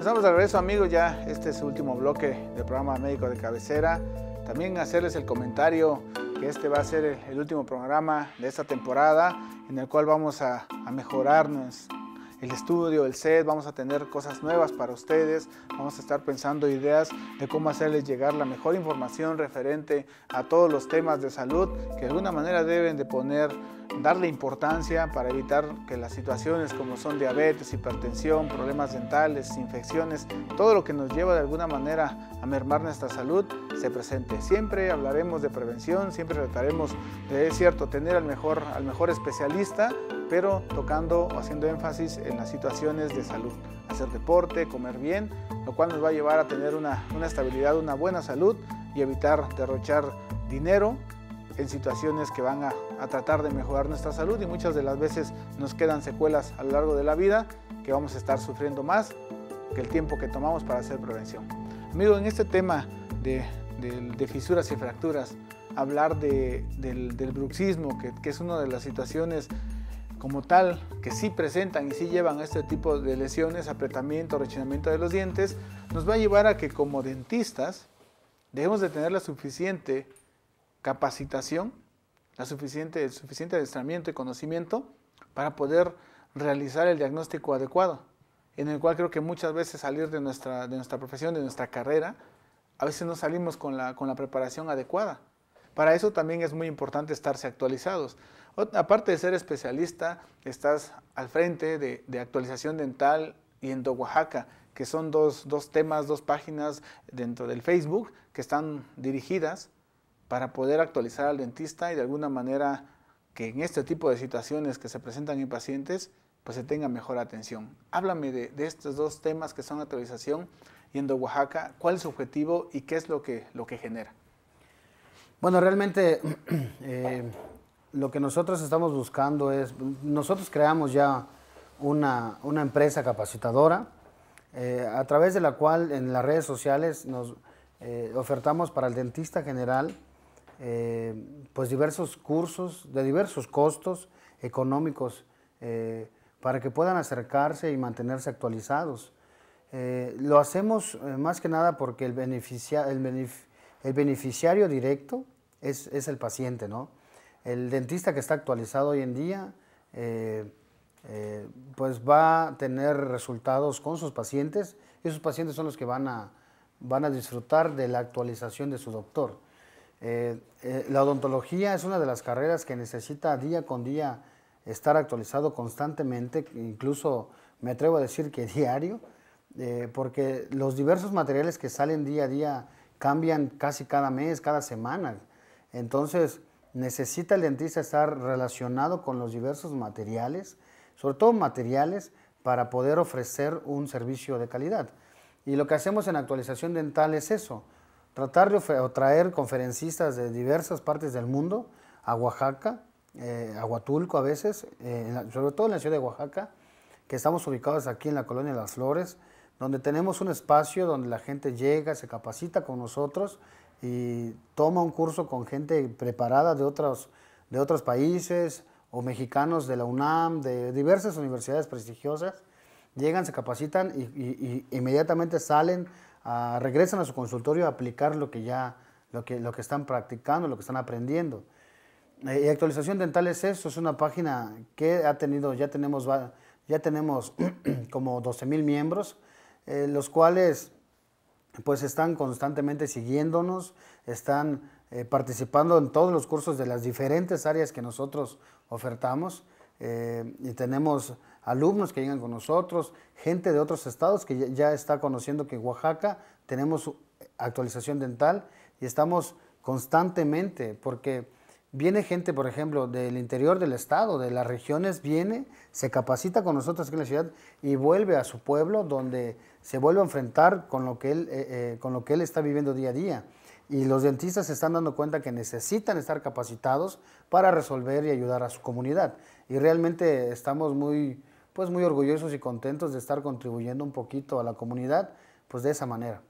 Estamos de regreso amigos, ya este es el último bloque del programa Médico de Cabecera. También hacerles el comentario que este va a ser el, último programa de esta temporada en el cual vamos a, mejorarnos el estudio, el SED, vamos a tener cosas nuevas para ustedes, vamos a estar pensando ideas de cómo hacerles llegar la mejor información referente a todos los temas de salud que de alguna manera deben de poner, darle importancia para evitar que las situaciones como son diabetes, hipertensión, problemas dentales, infecciones, todo lo que nos lleva de alguna manera a mermar nuestra salud se presente. Siempre hablaremos de prevención, siempre trataremos de es cierto tener al mejor al mejor especialista pero tocando o haciendo énfasis en las situaciones de salud. Hacer deporte, comer bien, lo cual nos va a llevar a tener una, una estabilidad, una buena salud y evitar derrochar dinero en situaciones que van a, tratar de mejorar nuestra salud y muchas de las veces nos quedan secuelas a lo largo de la vida que vamos a estar sufriendo más que el tiempo que tomamos para hacer prevención. Amigo, en este tema de, de, fisuras y fracturas, hablar de, del, del bruxismo, que, que es una de las situaciones como tal que sí presentan y sí llevan este tipo de lesiones, apretamiento, rechinamiento de los dientes, nos va a llevar a que como dentistas dejemos de tener la suficiente capacitación, la suficiente, el suficiente adiestramiento y conocimiento para poder realizar el diagnóstico adecuado, en el cual creo que muchas veces salir de nuestra, de nuestra profesión, de nuestra carrera, a veces no salimos con la, con la preparación adecuada. Para eso también es muy importante estarse actualizados. aparte de ser especialista, estás al frente de, actualización dental y en Oaxaca, que son dos, temas, dos páginas dentro del Facebook que están dirigidas para poder actualizar al dentista y de alguna manera que en este tipo de situaciones que se presentan en pacientes, pues se tenga mejor atención. Háblame de, estos dos temas que son actualización y en Oaxaca, cuál es su objetivo y qué es lo lo que genera. Bueno, realmente eh, lo que nosotros estamos buscando es, nosotros creamos ya una, empresa capacitadora eh, a través de la cual en las redes sociales nos eh, ofertamos para el dentista general pues diversos cursos de diversos costos económicos para que puedan acercarse y mantenerse actualizados. lo hacemos más que nada porque el, beneficia, el beneficio el beneficiario directo es, el paciente, ¿no? El dentista que está actualizado hoy en día, eh, eh, pues va a tener resultados con sus pacientes y sus pacientes son los que van a, van a disfrutar de la actualización de su doctor. Eh, la odontología es una de las carreras que necesita día con día estar actualizado constantemente, incluso me atrevo a decir que diario, porque los diversos materiales que salen día a día cambian casi cada mes, cada semana. Entonces, necesita el dentista estar relacionado con los diversos materiales, sobre todo materiales, para poder ofrecer un servicio de calidad. Y lo que hacemos en actualización dental es eso, tratar de traer conferencistas de diversas partes del mundo a Oaxaca, eh, a Huatulco a veces, eh, sobre todo en la ciudad de Oaxaca, que estamos ubicados aquí en la Colonia de las Flores, donde tenemos un espacio donde la gente llega, se capacita con nosotros y toma un curso con gente preparada de otros, de otros países o mexicanos de la UNAM, de diversas universidades prestigiosas. Llegan, se capacitan y, inmediatamente salen, ah, regresan a su consultorio a aplicar lo que ya, lo que, están practicando, lo que están aprendiendo. Eh, y actualización dental es eso, es una página que ha tenido, ya tenemos, ya tenemos como 12.000 mil miembros, eh, los cuales pues están constantemente siguiéndonos, están eh, participando en todos los cursos de las diferentes áreas que nosotros ofertamos eh, y tenemos alumnos que llegan con nosotros, gente de otros estados que ya, está conociendo que en Oaxaca tenemos actualización dental y estamos constantemente porque Viene gente, por ejemplo, del interior del estado, de las regiones, viene, se capacita con nosotros aquí en la ciudad y vuelve a su pueblo donde se vuelve a enfrentar con lo que él, eh, eh, con lo que él está viviendo día a día. Y los dentistas se están dando cuenta que necesitan estar capacitados para resolver y ayudar a su comunidad. Y realmente estamos muy, pues muy orgullosos y contentos de estar contribuyendo un poquito a la comunidad pues de esa manera.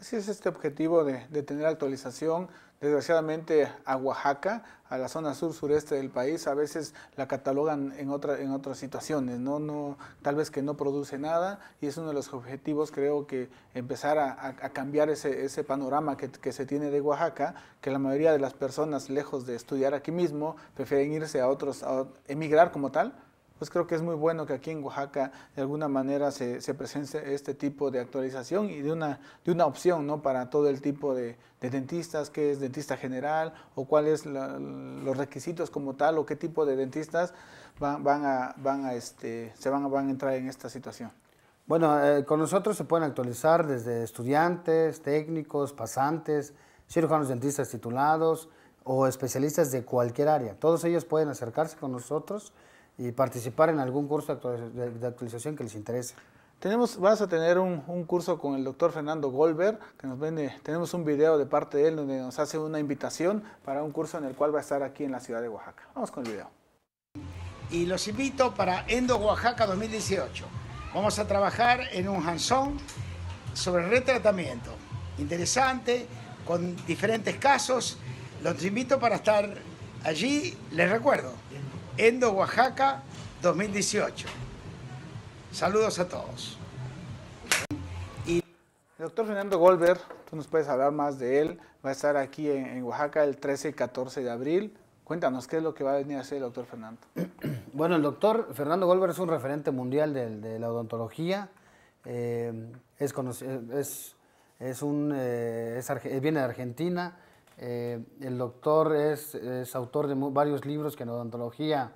Así es este objetivo de, tener actualización, desgraciadamente, a Oaxaca, a la zona sur-sureste del país, a veces la catalogan en, otra, en otras situaciones, ¿no? No, tal vez que no produce nada y es uno de los objetivos, creo que empezar a, cambiar ese, ese panorama que, que, se tiene de Oaxaca, que la mayoría de las personas, lejos de estudiar aquí mismo, prefieren irse a otros, a emigrar como tal, pues creo que es muy bueno que aquí en Oaxaca de alguna manera se, se presente este tipo de actualización y de una, de una opción ¿no? para todo el tipo de, dentistas, qué es dentista general o cuáles los requisitos como tal o qué tipo de dentistas van, van a, van a este, se van, van a entrar en esta situación. Bueno, eh, con nosotros se pueden actualizar desde estudiantes, técnicos, pasantes, cirujanos dentistas titulados o especialistas de cualquier área. Todos ellos pueden acercarse con nosotros y participar en algún curso de actualización que les interese. Tenemos, vas a tener un, curso con el doctor Fernando Goldberg, que nos vende, tenemos un video de parte de él donde nos hace una invitación para un curso en el cual va a estar aquí en la ciudad de Oaxaca. Vamos con el video. Y los invito para Endo Oaxaca 2018. Vamos a trabajar en un hands-on sobre retratamiento. Interesante, con diferentes casos. Los invito para estar allí. Les recuerdo, Endo Oaxaca 2018. Saludos a todos. Y el doctor Fernando Goldberg, tú nos puedes hablar más de él, va a estar aquí en, Oaxaca el 13 y 14 de abril. Cuéntanos, ¿qué es lo que va a venir a hacer el doctor Fernando? Bueno, el doctor Fernando Goldberg es un referente mundial de, la odontología. Eh, es, es, un, eh, viene de Argentina, eh, el doctor es, autor de varios libros que en odontología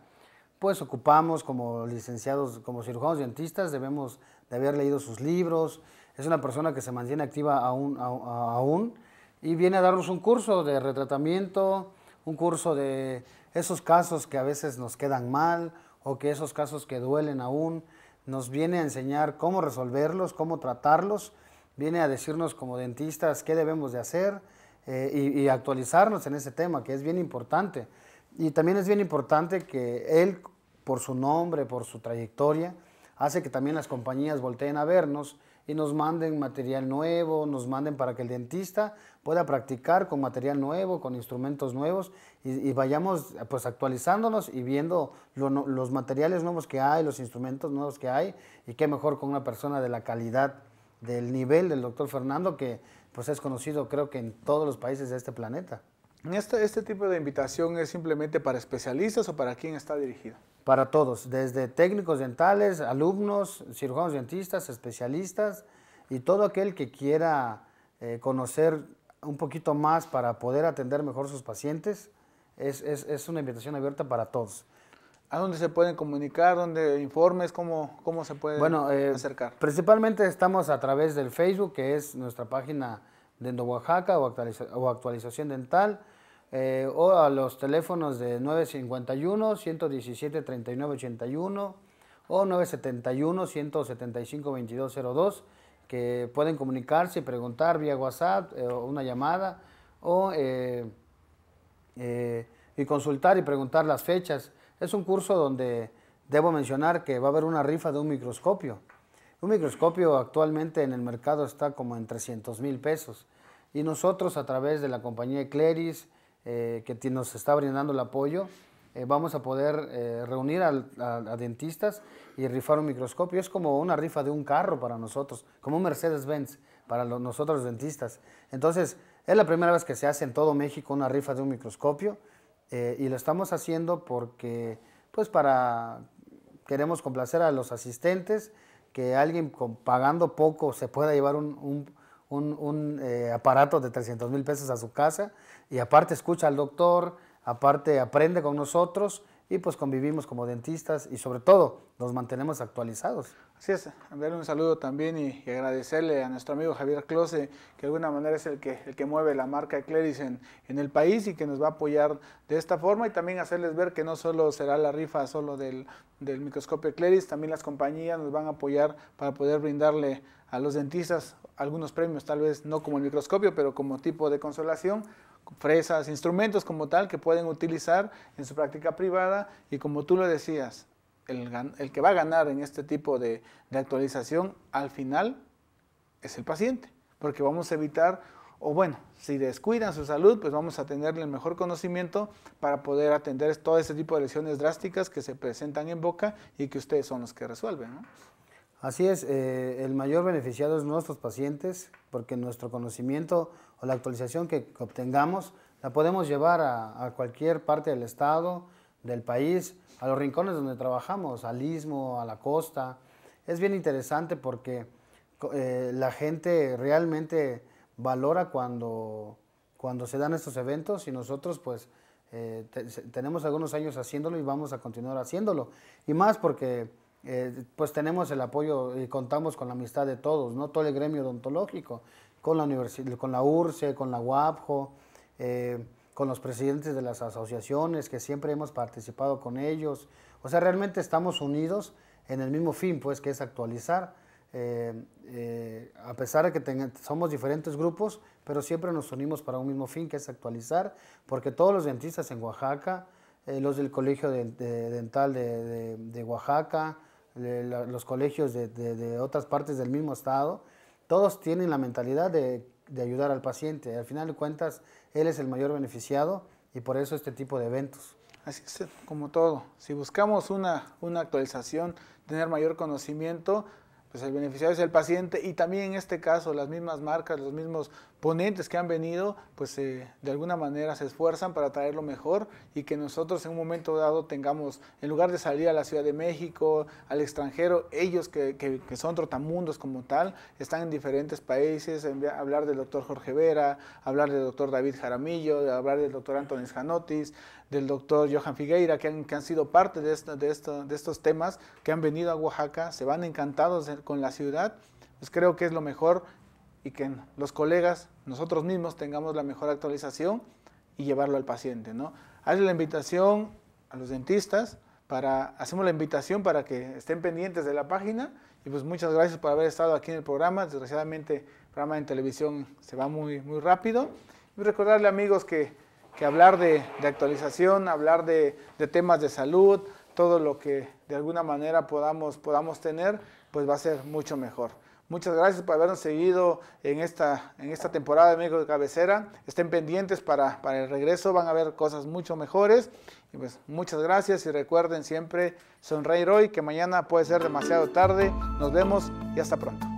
pues ocupamos como licenciados, como cirujanos dentistas, debemos de haber leído sus libros. Es una persona que se mantiene activa aún y viene a darnos un curso de retratamiento, un curso de esos casos que a veces nos quedan mal o que esos casos que duelen aún, nos viene a enseñar cómo resolverlos, cómo tratarlos, viene a decirnos como dentistas qué debemos de hacer, eh, y, actualizarnos en ese tema, que es bien importante. Y también es bien importante que él, por su nombre, por su trayectoria, hace que también las compañías volteen a vernos y nos manden material nuevo, nos manden para que el dentista pueda practicar con material nuevo, con instrumentos nuevos y, vayamos pues actualizándonos y viendo los materiales nuevos que hay, los instrumentos nuevos que hay y qué mejor con una persona de la calidad, del nivel del doctor Fernando que pues es conocido creo que en todos los países de este planeta. Este, este tipo de invitación es simplemente para especialistas o para quién está dirigido? Para todos, desde técnicos dentales, alumnos, cirujanos dentistas, especialistas y todo aquel que quiera eh, conocer un poquito más para poder atender mejor sus pacientes, es una invitación abierta para todos. ¿A dónde se pueden comunicar? ¿Dónde informes? ¿Cómo, cómo se pueden bueno, eh, acercar? Principalmente estamos a través del Facebook, que es nuestra página de Endo Oaxaca o, actualización dental, eh, o a los teléfonos de 951-117-3981 o 971-175-2202, que pueden comunicarse y preguntar vía WhatsApp eh, o una llamada, o, y consultar y preguntar las fechas. Es un curso donde debo mencionar que va a haber una rifa de un microscopio. Un microscopio actualmente en el mercado está como en 300 mil pesos. Y nosotros a través de la compañía Ecleris, eh, que nos está brindando el apoyo, eh, vamos a poder eh, reunir a, dentistas y rifar un microscopio. Es como una rifa de un carro para nosotros, como un Mercedes-Benz para nosotros dentistas. Entonces, es la primera vez que se hace en todo México una rifa de un microscopio. Eh, y lo estamos haciendo porque, pues, para queremos complacer a los asistentes, que alguien pagando poco se pueda llevar un, eh, aparato de 300 mil pesos a su casa y aparte escucha al doctor, aparte aprende con nosotros y pues convivimos como dentistas y sobre todo nos mantenemos actualizados. Así es, enviarle un saludo también y, agradecerle a nuestro amigo Javier Close, que de alguna manera es el que, el que mueve la marca Ecleris en, en el país y que nos va a apoyar de esta forma y también hacerles ver que no solo será la rifa solo del, del microscopio Ecleris, también las compañías nos van a apoyar para poder brindarle a los dentistas algunos premios, tal vez no como el microscopio, pero como tipo de consolación, fresas, instrumentos como tal que pueden utilizar en su práctica privada y como tú lo decías, el, que va a ganar en este tipo de, actualización al final es el paciente, porque vamos a evitar, o bueno, si descuidan su salud, pues vamos a tenerle el mejor conocimiento para poder atender todo ese tipo de lesiones drásticas que se presentan en boca y que ustedes son los que resuelven. Así es, eh, el mayor beneficiado es nuestros pacientes, porque nuestro conocimiento o la actualización que obtengamos la podemos llevar a cualquier parte del estado, del país, a los rincones donde trabajamos, al istmo, a la costa. Es bien interesante porque eh, la gente realmente valora cuando, cuando se dan estos eventos y nosotros pues eh, tenemos algunos años haciéndolo y vamos a continuar haciéndolo. Y más porque eh, pues tenemos el apoyo y contamos con la amistad de todos, ¿no? Todo el gremio odontológico, con la, universidad, con la URSE, con la UAPJO, con los presidentes de las asociaciones, que siempre hemos participado con ellos. O sea, realmente estamos unidos en el mismo fin, pues, que es actualizar. Eh, eh, a pesar de que somos diferentes grupos, pero siempre nos unimos para un mismo fin, que es actualizar, porque todos los dentistas en Oaxaca, eh, los del Colegio Dental de, Oaxaca, los colegios de otras partes del mismo estado, todos tienen la mentalidad de de ayudar al paciente. Al final de cuentas, él es el mayor beneficiado y por eso este tipo de eventos. Así es, como todo. Si buscamos una, una actualización, tener mayor conocimiento, pues el beneficiario es el paciente y también en este caso las mismas marcas, los mismos ponentes que han venido, pues eh, de alguna manera se esfuerzan para traer lo mejor y que nosotros en un momento dado tengamos, en lugar de salir a la Ciudad de México, al extranjero, ellos que, son trotamundos como tal, están en diferentes países, hablar del doctor Jorge Vera, hablar del doctor David Jaramillo, hablar del doctor Antonis Janotis, del doctor Johan Figueira, que han, sido parte de, de, estos temas, que han venido a Oaxaca, se van encantados con la ciudad, pues creo que es lo mejor y que los colegas, nosotros mismos, tengamos la mejor actualización y llevarlo al paciente, ¿no? Hazle la invitación a los dentistas, para, hacemos la invitación para que estén pendientes de la página y pues muchas gracias por haber estado aquí en el programa. Desgraciadamente el programa en televisión se va muy, muy rápido. Y recordarle amigos que que hablar de, actualización, hablar de, temas de salud, todo lo que de alguna manera podamos, podamos tener, pues va a ser mucho mejor. Muchas gracias por habernos seguido en esta, en esta temporada de México de Cabecera. Estén pendientes para, el regreso, van a ver cosas mucho mejores. Pues, muchas gracias y recuerden siempre sonreír hoy, que mañana puede ser demasiado tarde. Nos vemos y hasta pronto.